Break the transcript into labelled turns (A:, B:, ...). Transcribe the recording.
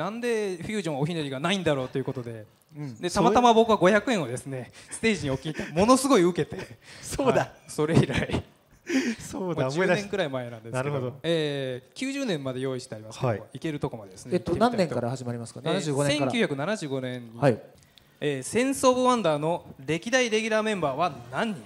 A: なんでフュージョンおひねりがないんだろうということで,、でたまたま僕は500円をですねステージに置きものすごい受けてそうだ、はい、それ以来そうだ10年くらい前なんですけどなえー、90年まで用意してありますけど、はい、行けるとこまでですね、えっと、何年から始まりますか、えー、75年から、え1975年に、はいえー、センス・オブ・ワンダーの歴代レギュラーメンバーは何人